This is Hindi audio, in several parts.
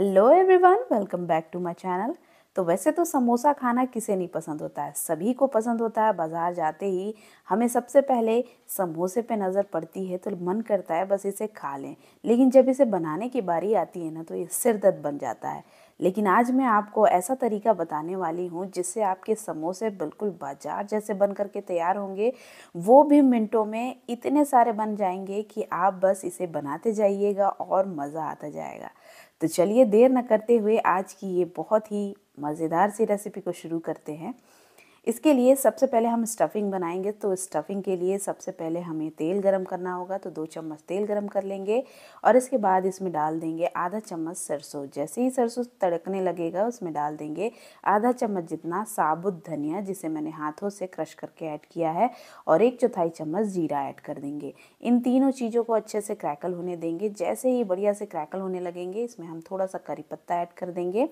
hello everyone welcome back to my channel तो वैसे तो समोसा खाना किसे नहीं पसंद होता है सभी को पसंद होता है बाज़ार जाते ही हमें सबसे पहले समोसे पे नज़र पड़ती है तो मन करता है बस इसे खा लें लेकिन जब इसे बनाने की बारी आती है ना तो ये सिरदर्द बन जाता है लेकिन आज मैं आपको ऐसा तरीका बताने वाली हूँ जिससे आपके समोसे बिल्कुल बाजार जैसे बन करके तैयार होंगे वो भी मिनटों में इतने सारे बन जाएंगे कि आप बस इसे बनाते जाइएगा और मज़ा आता जाएगा तो चलिए देर न करते हुए आज की ये बहुत ही मज़ेदार सी रेसिपी को शुरू करते हैं इसके लिए सबसे पहले हम स्टफ़िंग बनाएंगे तो स्टफ़िंग के लिए सबसे पहले हमें तेल गरम करना होगा तो दो चम्मच तेल गरम कर लेंगे और इसके बाद इसमें डाल देंगे आधा चम्मच सरसों जैसे ही सरसों तड़कने लगेगा उसमें डाल देंगे आधा चम्मच जितना साबुत धनिया जिसे मैंने हाथों से क्रश करके ऐड किया है और एक चौथाई चम्मच जीरा ऐड कर देंगे इन तीनों चीज़ों को अच्छे से क्रैकल होने देंगे जैसे ही बढ़िया से क्रैकल होने लगेंगे इसमें हम थोड़ा सा करी पत्ता ऐड कर देंगे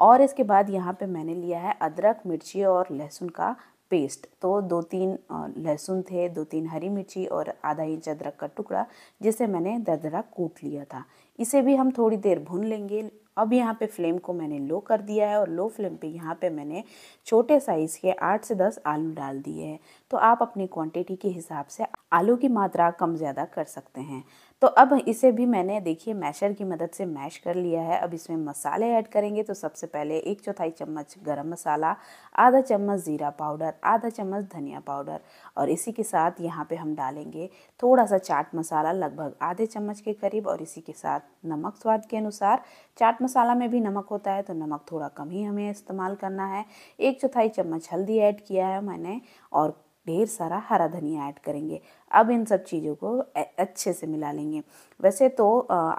और इसके बाद यहाँ पे मैंने लिया है अदरक मिर्ची और लहसुन का पेस्ट तो दो तीन लहसुन थे दो तीन हरी मिर्ची और आधा इंच अदरक का टुकड़ा जिसे मैंने दरदरा कूट लिया था इसे भी हम थोड़ी देर भून लेंगे अब यहाँ पे फ्लेम को मैंने लो कर दिया है और लो फ्लेम पे यहाँ पे मैंने छोटे साइज़ के आठ से दस आलू डाल दिए हैं तो आप अपनी क्वांटिटी के हिसाब से आलू की मात्रा कम ज़्यादा कर सकते हैं तो अब इसे भी मैंने देखिए मैशर की मदद से मैश कर लिया है अब इसमें मसाले ऐड करेंगे तो सबसे पहले एक चौथाई चम्मच गरम मसाला आधा चम्मच ज़ीरा पाउडर आधा चम्मच धनिया पाउडर और इसी के साथ यहाँ पे हम डालेंगे थोड़ा सा चाट मसाला लगभग आधे चम्मच के करीब और इसी के साथ नमक स्वाद के अनुसार चाट मसाला में भी नमक होता है तो नमक थोड़ा कम ही हमें इस्तेमाल करना है एक चौथाई चम्मच हल्दी ऐड किया है मैंने और ढेर सारा हरा धनिया ऐड करेंगे अब इन सब चीज़ों को अच्छे से मिला लेंगे वैसे तो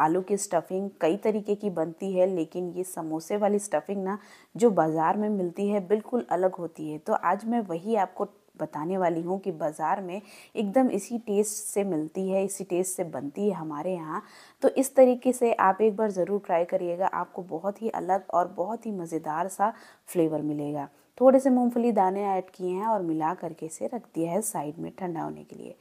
आलू की स्टफिंग कई तरीके की बनती है लेकिन ये समोसे वाली स्टफिंग ना जो बाज़ार में मिलती है बिल्कुल अलग होती है तो आज मैं वही आपको बताने वाली हूँ कि बाज़ार में एकदम इसी टेस्ट से मिलती है इसी टेस्ट से बनती है हमारे यहाँ तो इस तरीके से आप एक बार ज़रूर ट्राई करिएगा आपको बहुत ही अलग और बहुत ही मज़ेदार सा फ्लेवर मिलेगा थोड़े से मूंगफली दाने ऐड किए हैं और मिला करके इसे रख दिया है साइड में ठंडा होने के लिए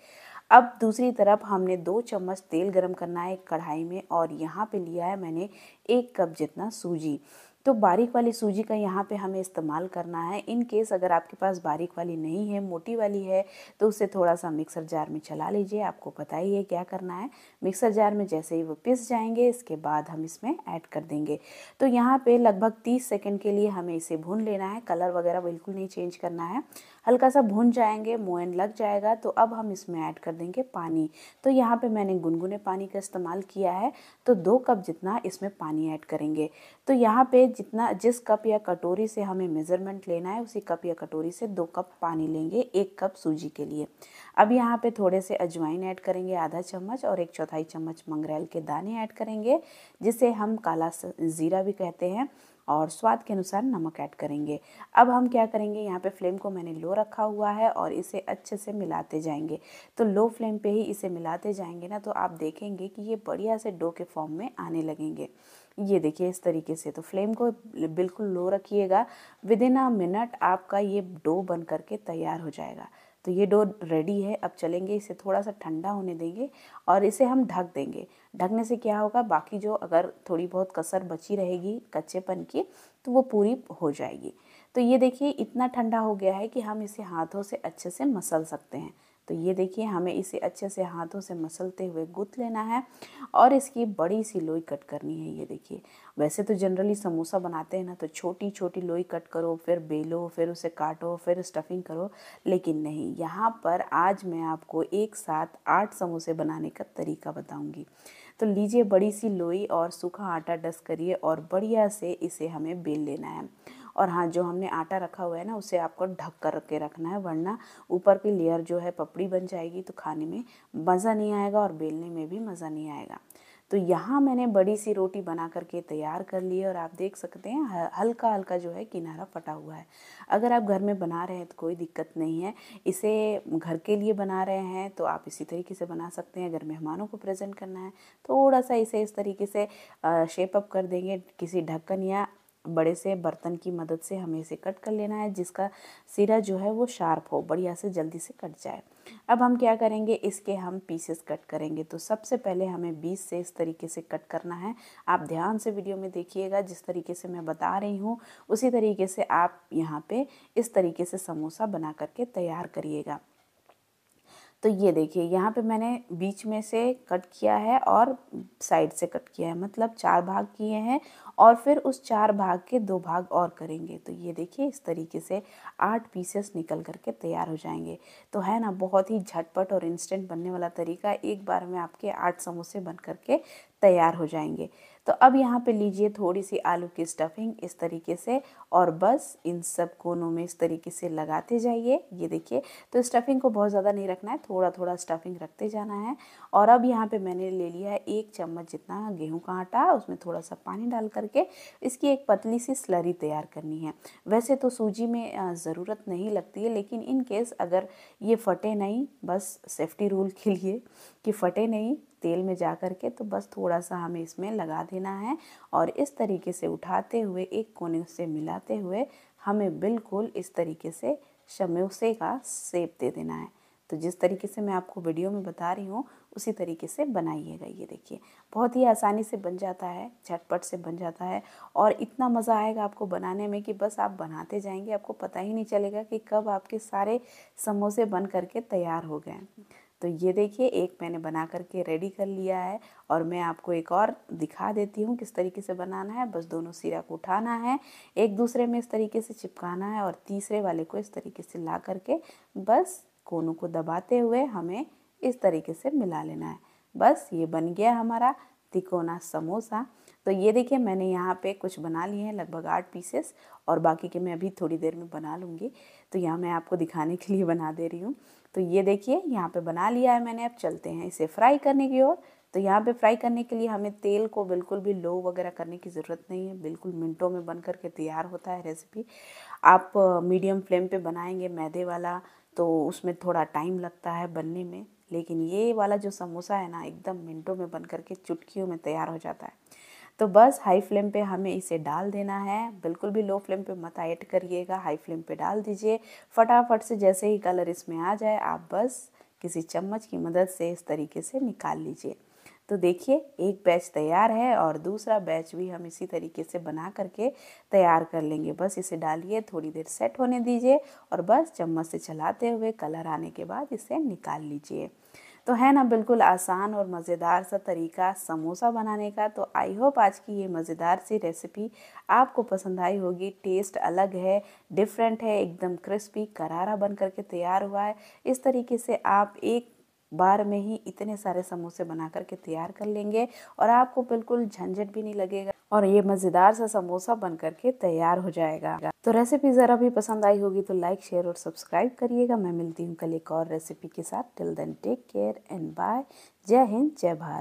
अब दूसरी तरफ हमने दो चम्मच तेल गरम करना है एक कढ़ाई में और यहाँ पे लिया है मैंने एक कप जितना सूजी तो बारीक वाली सूजी का यहाँ पे हमें इस्तेमाल करना है इन केस अगर आपके पास बारीक वाली नहीं है मोटी वाली है तो उसे थोड़ा सा मिक्सर जार में चला लीजिए आपको पता ही है क्या करना है मिक्सर जार में जैसे ही वो पिस जाएंगे इसके बाद हम इसमें ऐड कर देंगे तो यहाँ पे लगभग तीस सेकेंड के लिए हमें इसे भून लेना है कलर वगैरह बिल्कुल नहीं चेंज करना है हल्का सा भून जाएंगे मोयन लग जाएगा तो अब हम इसमें ऐड कर देंगे पानी तो यहाँ पे मैंने गुनगुने पानी का इस्तेमाल किया है तो दो कप जितना इसमें पानी ऐड करेंगे तो यहाँ पे जितना जिस कप या कटोरी से हमें मेज़रमेंट लेना है उसी कप या कटोरी से दो कप पानी लेंगे एक कप सूजी के लिए अब यहाँ पे थोड़े से अजवाइन ऐड करेंगे आधा चम्मच और एक चौथाई चम्मच मंगरेल के दाने ऐड करेंगे जिसे हम काला ज़ीरा भी कहते हैं और स्वाद के अनुसार नमक ऐड करेंगे अब हम क्या करेंगे यहाँ पे फ्लेम को मैंने लो रखा हुआ है और इसे अच्छे से मिलाते जाएंगे तो लो फ्लेम पे ही इसे मिलाते जाएंगे ना तो आप देखेंगे कि ये बढ़िया से डो के फॉर्म में आने लगेंगे ये देखिए इस तरीके से तो फ्लेम को बिल्कुल लो रखिएगा विद इन अ मिनट आपका ये डो बन करके तैयार हो जाएगा तो ये डो रेडी है अब चलेंगे इसे थोड़ा सा ठंडा होने देंगे और इसे हम ढक देंगे ढकने से क्या होगा बाकी जो अगर थोड़ी बहुत कसर बची रहेगी कच्चेपन की तो वो पूरी हो जाएगी तो ये देखिए इतना ठंडा हो गया है कि हम इसे हाथों से अच्छे से मसल सकते हैं तो ये देखिए हमें इसे अच्छे से हाथों से मसलते हुए गुथ लेना है और इसकी बड़ी सी लोई कट करनी है ये देखिए वैसे तो जनरली समोसा बनाते हैं ना तो छोटी छोटी लोई कट करो फिर बेलो फिर उसे काटो फिर स्टफिंग करो लेकिन नहीं यहाँ पर आज मैं आपको एक साथ आठ समोसे बनाने का तरीका बताऊँगी तो लीजिए बड़ी सी लोई और सूखा आटा डस करिए और बढ़िया से इसे हमें बेल लेना है और हाँ जो हमने आटा रखा हुआ है ना उसे आपको ढक कर के रखना है वरना ऊपर की लेयर जो है पपड़ी बन जाएगी तो खाने में मज़ा नहीं आएगा और बेलने में भी मज़ा नहीं आएगा तो यहाँ मैंने बड़ी सी रोटी बना करके तैयार कर ली है और आप देख सकते हैं हल्का हल्का जो है किनारा फटा हुआ है अगर आप घर में बना रहे हैं तो कोई दिक्कत नहीं है इसे घर के लिए बना रहे हैं तो आप इसी तरीके से बना सकते हैं अगर मेहमानों को प्रेजेंट करना है थोड़ा सा इसे इस तरीके से शेप अप कर देंगे किसी ढक्कन या बड़े से बर्तन की मदद से हमें इसे कट कर लेना है जिसका सिरा जो है वो शार्प हो बढ़िया से जल्दी से कट जाए अब हम क्या करेंगे इसके हम पीसेस कट करेंगे तो सबसे पहले हमें बीस से इस तरीके से कट करना है आप ध्यान से वीडियो में देखिएगा जिस तरीके से मैं बता रही हूँ उसी तरीके से आप यहाँ पे इस तरीके से समोसा बना करके तैयार करिएगा तो ये देखिए यहाँ पे मैंने बीच में से कट किया है और साइड से कट किया है मतलब चार भाग किए हैं और फिर उस चार भाग के दो भाग और करेंगे तो ये देखिए इस तरीके से आठ पीसेस निकल करके तैयार हो जाएंगे तो है ना बहुत ही झटपट और इंस्टेंट बनने वाला तरीका एक बार में आपके आठ समोसे बन करके तैयार हो जाएंगे तो अब यहाँ पे लीजिए थोड़ी सी आलू की स्टफिंग इस तरीके से और बस इन सब कोनों में इस तरीके से लगाते जाइए ये देखिए तो स्टफिंग को बहुत ज़्यादा नहीं रखना है थोड़ा थोड़ा स्टफिंग रखते जाना है और अब यहाँ पे मैंने ले लिया है एक चम्मच जितना गेहूं का आटा उसमें थोड़ा सा पानी डाल करके इसकी एक पतली सी स्लरी तैयार करनी है वैसे तो सूजी में ज़रूरत नहीं लगती है लेकिन इनकेस अगर ये फटे नहीं बस सेफ्टी रूल के लिए कि फटे नहीं तेल में जा कर के तो बस थोड़ा सा हमें इसमें लगा देना है और इस तरीके से उठाते हुए एक कोने से मिलाते हुए हमें बिल्कुल इस तरीके से समोसे का सेप दे देना है तो जिस तरीके से मैं आपको वीडियो में बता रही हूँ उसी तरीके से बनाइएगा ये देखिए बहुत ही आसानी से बन जाता है झटपट से बन जाता है और इतना मज़ा आएगा आपको बनाने में कि बस आप बनाते जाएंगे आपको पता ही नहीं चलेगा कि कब आपके सारे समोसे बन करके तैयार हो गए तो ये देखिए एक मैंने बना करके रेडी कर लिया है और मैं आपको एक और दिखा देती हूँ किस तरीके से बनाना है बस दोनों सिरा को उठाना है एक दूसरे में इस तरीके से चिपकाना है और तीसरे वाले को इस तरीके से ला करके बस कोनों को दबाते हुए हमें इस तरीके से मिला लेना है बस ये बन गया हमारा तिकोना समोसा तो ये देखिए मैंने यहाँ पे कुछ बना लिए हैं लगभग आठ पीसेस और बाकी के मैं अभी थोड़ी देर में बना लूँगी तो यहाँ मैं आपको दिखाने के लिए बना दे रही हूँ तो ये देखिए यहाँ पे बना लिया है मैंने अब चलते हैं इसे फ्राई करने की ओर तो यहाँ पे फ्राई करने के लिए हमें तेल को बिल्कुल भी लो वगैरह करने की ज़रूरत नहीं है बिल्कुल मिनटों में बन करके तैयार होता है रेसिपी आप मीडियम फ्लेम पर बनाएँगे मैदे वाला तो उसमें थोड़ा टाइम लगता है बनने में लेकिन ये वाला जो समोसा है ना एकदम मिनटों में बन करके चुटकियों में तैयार हो जाता है तो बस हाई फ्लेम पे हमें इसे डाल देना है बिल्कुल भी लो फ्लेम पे मत ऐड करिएगा हाई फ्लेम पे डाल दीजिए फटाफट से जैसे ही कलर इसमें आ जाए आप बस किसी चम्मच की मदद से इस तरीके से निकाल लीजिए तो देखिए एक बैच तैयार है और दूसरा बैच भी हम इसी तरीके से बना करके तैयार कर लेंगे बस इसे डालिए थोड़ी देर सेट होने दीजिए और बस चम्मच से चलाते हुए कलर आने के बाद इसे निकाल लीजिए तो है ना बिल्कुल आसान और मज़ेदार सा तरीका समोसा बनाने का तो आई होप आज की ये मज़ेदार सी रेसिपी आपको पसंद आई होगी टेस्ट अलग है डिफरेंट है एकदम क्रिस्पी करारा बन करके तैयार हुआ है इस तरीके से आप एक बार में ही इतने सारे समोसे बना करके तैयार कर लेंगे और आपको बिल्कुल झंझट भी नहीं लगेगा और ये मज़ेदार सा समोसा बन करके तैयार हो जाएगा तो रेसिपी ज़रा भी पसंद आई होगी तो लाइक शेयर और सब्सक्राइब करिएगा मैं मिलती हूँ कल एक और रेसिपी के साथ till then take care and bye जय हिंद जय भारत